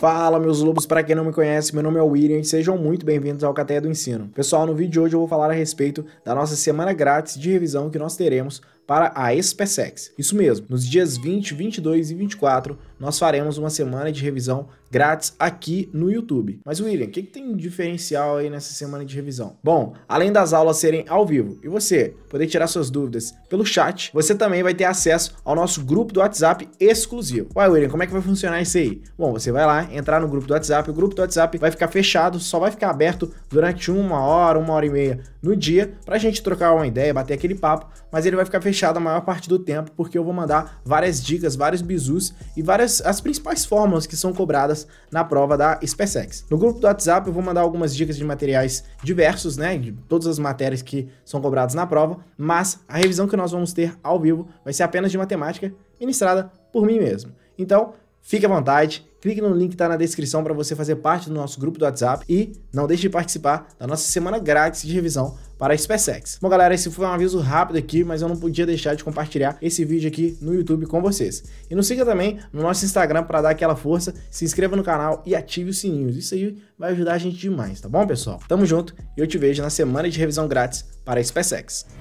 Fala, meus lobos! Para quem não me conhece, meu nome é William e sejam muito bem-vindos ao Cateia do Ensino. Pessoal, no vídeo de hoje eu vou falar a respeito da nossa semana grátis de revisão que nós teremos para a SPSEX. Isso mesmo, nos dias 20, 22 e 24, nós faremos uma semana de revisão grátis aqui no YouTube. Mas William, o que, que, tem de diferencial aí nessa semana de revisão? Bom, além das aulas serem ao vivo e você poder tirar suas dúvidas pelo chat, você também vai ter acesso ao nosso grupo do WhatsApp exclusivo. Uai William, como é que vai funcionar isso aí? Bom, você vai lá entrar no grupo do WhatsApp. O grupo do WhatsApp vai ficar fechado, só vai ficar aberto durante uma hora, uma hora e meia no dia, pra gente trocar uma ideia, bater aquele papo, mas ele vai ficar fechado a maior parte do tempo, porque eu vou mandar várias dicas, vários bizus e várias as principais fórmulas que são cobradas na prova da SpaceX. No grupo do WhatsApp eu vou mandar algumas dicas de materiais diversos, né, de todas as matérias que são cobradas na prova, mas a revisão que nós vamos ter ao vivo vai ser apenas de matemática, ministrada por mim mesmo. Então, Fique à vontade, clique no link que está na descrição para você fazer parte do nosso grupo do WhatsApp e não deixe de participar da nossa semana grátis de revisão para a SpaceX. Bom, galera, esse foi um aviso rápido aqui, mas eu não podia deixar de compartilhar esse vídeo aqui no YouTube com vocês. E nos siga também no nosso Instagram para dar aquela força, se inscreva no canal e ative os sininhos. Isso aí vai ajudar a gente demais, tá bom, pessoal? Tamo junto e eu te vejo na semana de revisão grátis para a SpaceX.